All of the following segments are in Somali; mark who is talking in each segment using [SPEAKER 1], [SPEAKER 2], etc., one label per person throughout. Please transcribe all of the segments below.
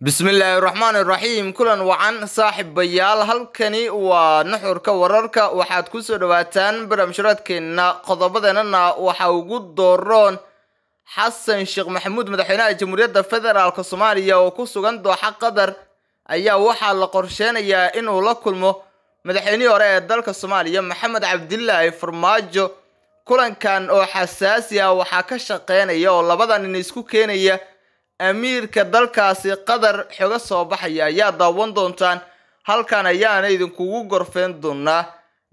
[SPEAKER 1] bismillaahi raxmaani raxiim kulan wacan saaxiibayaal halkani waa nuxurka wararka waxaad kusoo dhawaataan barnaamijharaadkeenna qodobadeenana waxaa ugu dooroon xasan sheekh maxamuud madaxweynaha jamhuuriyadda federaalk soomaaliya oo ku sugan dooxa qatar ayaa waxaa la qorsheynayaa inuu la kulmo madaxweynihii hore ee dalka soomaaliya maxamed cabdilaahi farmaajo kulankan oo xasaasi ah waxaa ka shaqeynaya oo labada nin isku keenaya amiirka dalkaasi qatar xoga soo baxaya ayaa daawan doontaan halkan ayaana idinkugu gorfeyn doonaa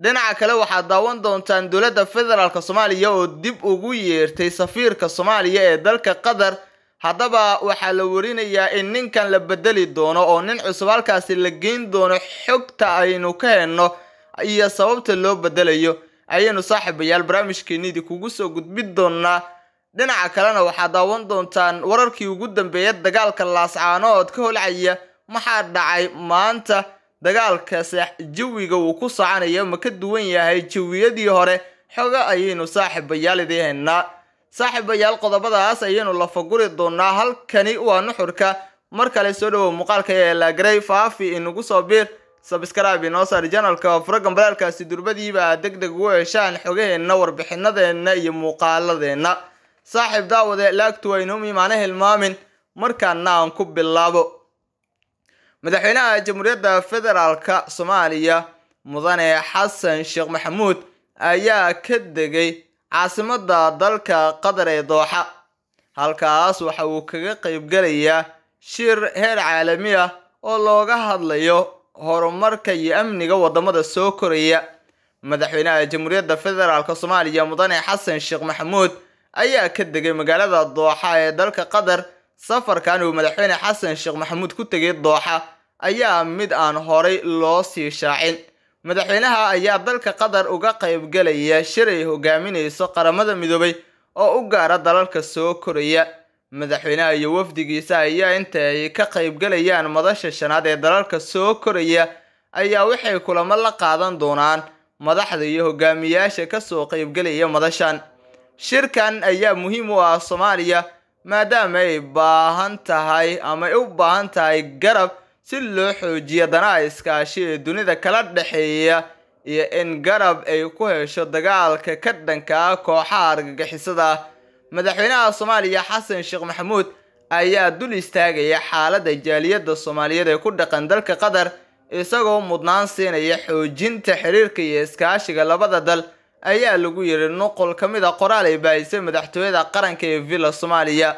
[SPEAKER 1] dhinaca kale waxaad daawan doontaan dowladda federaalk soomaaliya oo dib ugu yeertay safiirka soomaaliya ee dalka qatar haddaba waxaa la warinayaa in ninkan la bedeli doono oo nin cusub halkaasi la geyn doono xogta aynu ka henno iyo sababta loo beddelayo ayaynu saaxiibayaal barnaamijkeenni idinkugu soo gudbin doonaa dhinaca kalena waxaa daawan doontaan wararkii ugu dambeeya dagaalka laascaanood ka holcaya maxaa dhacay maanta dagaalka jawiga uu ku soconayo ma ka duwan yahay jawiyadii hore xoga ayaynu saaxiibayaal idii haynaa saaxiibayaal qodobadaas ayaynu lafaguri doonaa halkani waa nuxurka mar kale soo dhowow muuqaalka ee laagaray faafi inagu soo biir sabskrib inoo saari janalka furaggan balaalkaasi durbadiiba deg deg ugu heshaan xogaheenna warbixinadeenna iyo muuqaaladeenna saaxiib daawade laagtu waynoom imaana hilmaamin markaana aan ku bilaabo madaxweynaha jamhuuriyadda federaalka soomaaliya mudane xasan sheekh maxamuud ayaa ka degay caasimadda dalka qatar ee dooxa halkaas waxa uu kaga qaybgelayaa shir heer caalami ah oo looga hadlayo horumarka iyo amniga waddamada soo koraya madaxweynaha jamhuuriyadda federaalka soomaaliya mudane xasan sheekh maxamuud ayaa ka degay magaalada dooxa ee dalka qatar safarkan uu madaxweyne xasan sheekh maxamuud ku tegay dooxa ayaa mid aan horay loo sii shaacin madaxweynaha ayaa dalka qatar uga qaybgelaya shir ay hogaaminayso qaramada midoobay oo u gaara dalalka soo koraya madaxweynaha iyo wafdigiisa ayaa inta ay ka qaybgelayaan madasha shanaad ee dalalka soo koraya ayaa waxay kulamo la qaadan doonaan madaxda iyo hogaamiyaasha ka kasoo qaybgelaya madashan shirkan ayaa muhiim u ah soomaaliya maadaama ay baahan tahay ama ay u baahan tahay garab si loo xoojiyo danaha iskaashi ee dunida kala dhexeeya iyo in garab ay ku hesho dagaalka ka dhanka ah kooxaha argagixisada madaxweynaha soomaaliya xasan sheekh maxamuud ayaa dul istaagaya xaaladda jaaliyadda soomaaliyeed ee ku dhaqan dalka qatar isagoo mudnaan siinaya xoojinta xiriirka iyo iskaashiga labada dal ayaa lagu yidhi nuqul ka mid a qoraal ay baahisay madaxtooyada qaranka ee villa soomaaliya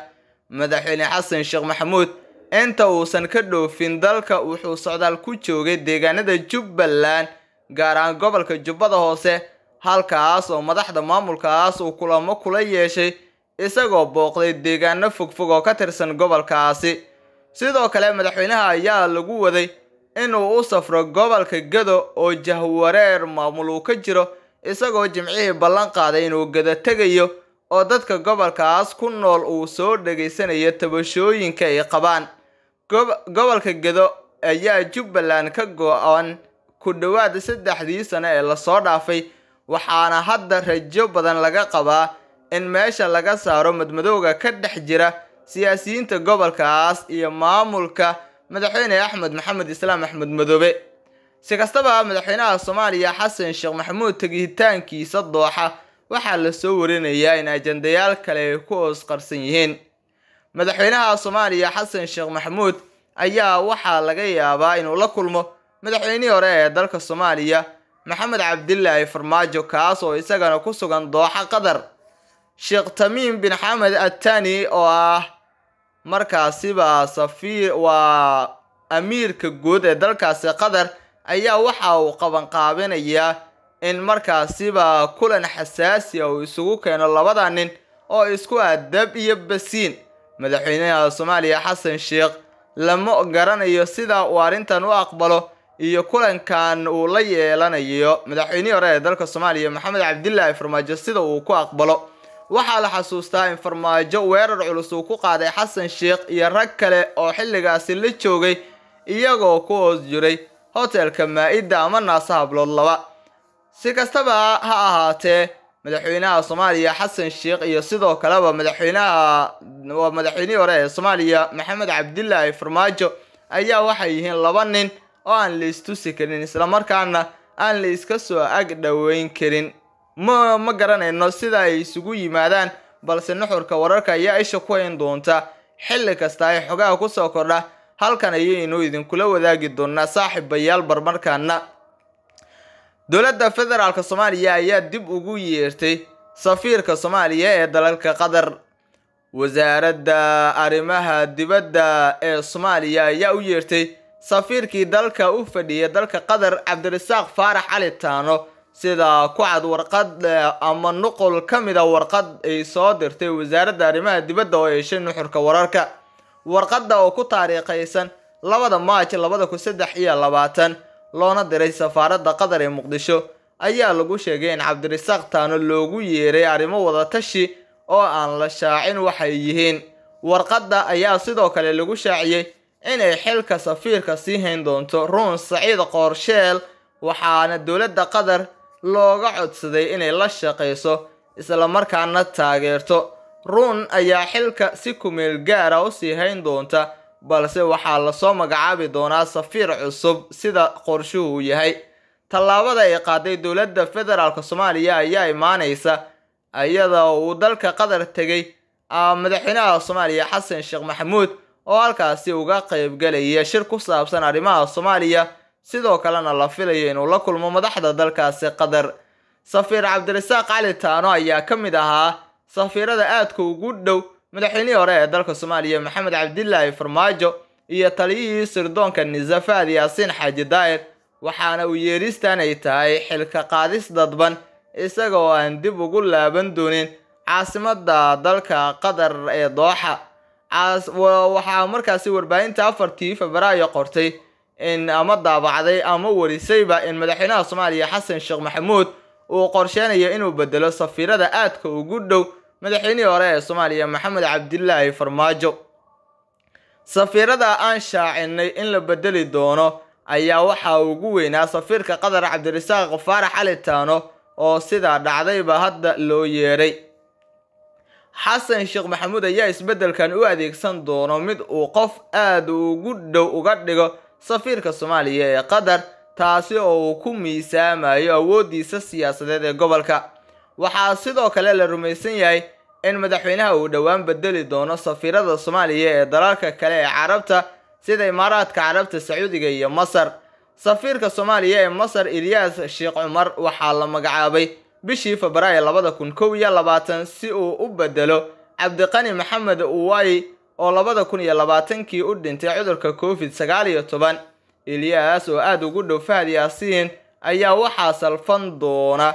[SPEAKER 1] madaxweyne xasan sheekh maxamuud inta uusan ka dhoofin dalka wuxuu socdaal ku joogay deegaanada jubbaland gaar ahaan gobolka jubbada hoose halkaas oo madaxda maamulkaas uu kulamo kula yeeshay isagoo booqday deegaano fogfog oo ka tirsan gobolkaasi sidoo kale madaxweynaha ayaa lagu waday inuu u safro gobolka gado oo jahwareer maamul uu ka jiro isagoo jimcihii ballan qaaday inuu gada tegayo oo dadka gobolkaas ku nool uu soo dhegaysanayo tabashooyinka ay qabaan gobolka gedo ayaa jubbaland ka go-an ku dhowaada saddexdii sano ee lasoo dhaafay waxaana hadda rajo badan laga qabaa in meesha laga saaro madmadowga ka dhex jira siyaasiyiinta gobolkaas iyo maamulka madaxweyne axmed maxamed islaam axmed madoobe si kastaba madaxweynaha soomaaliya xasan sheekh maxamuud tegihitaankiisa dooxa waxaa la soo warinayaa in ajandayaal kale ay ku oos qarsan yihiin madaxweynaha soomaaliya xasan sheekh maxamuud ayaa waxaa laga yaabaa inuu la kulmo madaxweynihii hore ee dalka soomaaliya maxamed cabdilaahi farmaajo kaas oo isagana ku sugan dooxa qatar sheekh tamiim bin xamed atani oo ah markaasiba safiir waa amiirka guud ee dalkaasi qatar ayaa waxa uu qabanqaabinayaa in markaasiba kulan xasaasi a uu isugu keeno labada nin oo isku adab iyo basiin madaxweynaha soomaaliya xasan sheekh lama garanayo sidaa uu arrintan u aqbalo iyo kulankan uu la yeelanayo madaxweynihii hore ee dalka soomaaliya maxamed cabdilaahi farmaajo sida uu ku aqbalo waxaa la xasuustaa in farmaajo weerar culus uu ku qaaday xasan sheekh iyo rag kale oo xilligaasi la joogay iyagoo ku hoos jiray hotelka maa'idda ama naasa hablood laba si kastaba ha ahaatee madaxweynaha soomaaliya xasan sheikh iyo sidoo kaleba madaxweynaha waa madaxweynihii hore ee soomaaliya maxamed cabdilaahi farmaajo ayaa waxay yihiin laba nin oo aan la istusi karin islamarkaana aan la iska soo ag dhoweyn karin ma ma garanayno sida ay isugu yimaadaan balse nuxurka wararka ayaa isha ku hayn doonta xilli kasta ay xogaha ku soo kordha halkan ayaynu idinkula wadaagi doonaa saaxiibayaal barmarkaana dowladda federaalka soomaaliya ayaa dib ugu yeertay safiirka soomaaliya ee dalalka qatar wasaaradda arrimaha dibadda ee soomaaliya ayaa u yeertay safiirkii dalka u fadhiya dalka qatar cabdirasaaq faarax cali taano sida ku cad warqad eh, ama nuqul ka mida warqad ay soo dirtay wasaaradda arrimaha dibadda oo ay nuxurka wararka warqadda oo ku taariikhaysan labada maaj labada kun saddex iyo labaatan loona diray safaaradda qatar ee muqdisho ayaa lagu sheegay in cabdirisaaq taano loogu yeeray arrimo wadatashi oo aan la shaacin waxay yihiin warqadda ayaa sidoo kale lagu shaaciyey inay xilka safiirka sii hayn doonto ruun saciid qoorsheel waxaana dowladda qatar looga codsaday inay la shaqayso islamarkaana taageerto run ayaa xilka si kumeel gaara ah u sii hayn doonta balse waxaa lasoo magacaabi doonaa safiir cusub sida qorshuhu yahay tallaabada ay qaaday dowladda federaalk soomaaliya ayaa imaanaysa iyada uu dalka qatar tegay madaxweynaha soomaaliya xasan sheekh maxamuud oo halkaasi uga qaybgelaya shir ku saabsan arrimaha soomaaliya sidoo kalena la filayo inuu la kulmo madaxda dalkaasi qatar safiir cabdirasaaq cali taano ayaa ka mid ahaa safiirada aadka ugu dhow madaxweynihii hore ee dalka soomaaliya maxamed cabdilaahi farmaajo iyo taliyihii sirdoonka nizafaad yaasiin xaaji daa'ir waxaana uu yeeristan ay tahay xilka qaadis dadban isagoo aan dib ugu laaban doonin caasimadda dalka qatar ee dooxa waxaa markaasi warbaahinta afartii febraayo qortay in ama daabacday ama warisayba in madaxweynaha soomaaliya xasan sheekh maxamuud uu qorsheynayo inuu bedelo safiirada aadka ugu dhow madaxweynihii hore ee soomaaliya maxamed cabdilaahi farmaajo safiirada aan shaacinay in la beddeli doono ayaa waxaa ugu weynaa safiirka qatar cabdirasaaq faarax xali taano oo sidaa dhacdayba hadda loo yeedhay xasan sheekh maxamuud ayaa isbeddelkan u adeegsan doono mid uu qof aad ugu dhow uga dhigo safiirka soomaaliya ee qatar taasi oo uu ku miisaamayo awooddiisa siyaasadeed ee gobolka waxaa sidoo kale la rumaysan yahay in madaxweynaha uu dhowaan bedeli doono safiirada soomaaliya ee dalalka kale ee carabta sida imaaraadka carabta sacuudiga iyo masar safiirka soomaaliya ee masar ilyaas sheekh cumar waxaa la magacaabay bishii febraayo labada kun kow iyo labaatan si uu u bedelo cabdiqani maxamed uway oo labada kun iyo labaatankii u dhintay cudurka covid sagaal iyo toban ilyaas oo aada ugu dhow fahad yaasiin ayaa waxaa salfan doona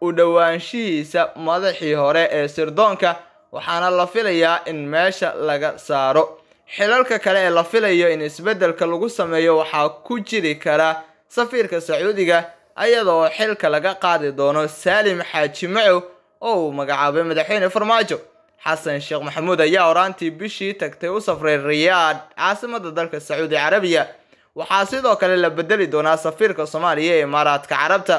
[SPEAKER 1] u dhowaanshihiisa madaxii hore ee sirdoonka waxaana la filayaa in meesha laga saaro xilalka kale ee la filayo in isbeddelka lagu sameeyo waxaa ku jiri kara safiirka sacuudiga iyadoo xilka laga qaadi doono saalim xaaji macow oo uu magacaabay madaxweyne farmaajo xasan sheekh maxamuud ayaa oraantii bishii tagtay u safray riyaad caasimadda dalka sacuudi carabiya waxaa sidoo kale la bedeli doonaa safiirka soomaaliya ee imaaraadka carabta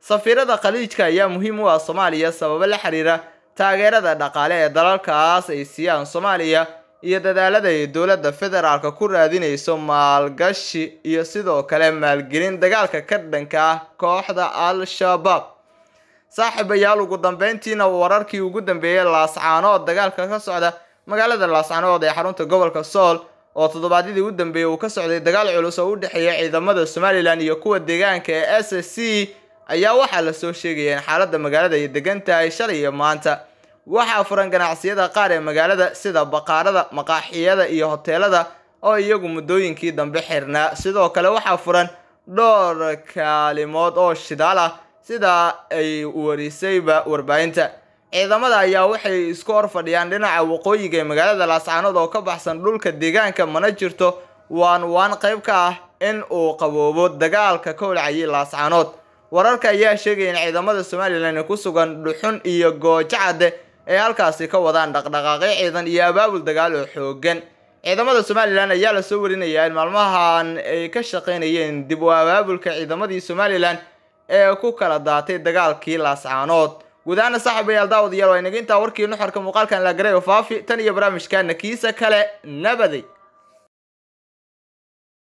[SPEAKER 1] safiirada khaliijka ayaa muhiim u ah soomaaliya sababo la xiriira taageerada dhaqaale ee dalalkaas ay siiyaan soomaaliya iyo dadaalada ay dowladda federaalka ku raadinayso maalgashi iyo sidoo kale maalgelin dagaalka ka dhanka ah kooxda al-shabaab saaxiibayaal ugu dambeyntiina wararkii ugu dambeeyey laascaanood dagaalka ka socda magaalada laascaanood ee xarunta gobolka sool oo toddobaadyadii u dambeeyey uu ka socday dagaal culus oo u dhexeeya ciidamada somalilan iyo kuwa deegaanka ee s s c ayaa waxaa la soo sheegaya in xaaladda magaalada iyo degan tahay shalay maanta waxaa furan ganacsiyada qaar ee magaalada sida baqaarada maqaaxiyada iyo hoteelada oo iyagu muddooyinkii dambe xirnaa sidoo kale waxaa furan dhowr kaalimood oo shidaal ah sida ay warisayba warbaahinta ciidamada ayaa waxay isku hor fadhiyaan dhinaca waqooyiga ee magaalada laascaanood oo ka baxsan dhulka deegaanka mana jirto waan waan qayb ka ah in uu qaboobo dagaalka ka holcayay laascaanood wararka ayaa sheegaya in ciidamada somalilan ee ku sugan dhuxun iyo goojacadde ay halkaasi ka wadaan dhaqdhaqaaqyo ciidan iyo abaabul dagaal oo xooggan ciidamada somalilan ayaa lasoo warinayaa in maalmahan ay ka shaqaynayeen dib u abaabulka ciidamadii somalilan ee ku kala daatay dagaalkii laascaanood gudahana saaxiibayaal daawadayaal waa inaga intaa warkii nuxurka muuqaalkan la garay oo faafi tan iyo barnaamijkaana kiisa kale nabaday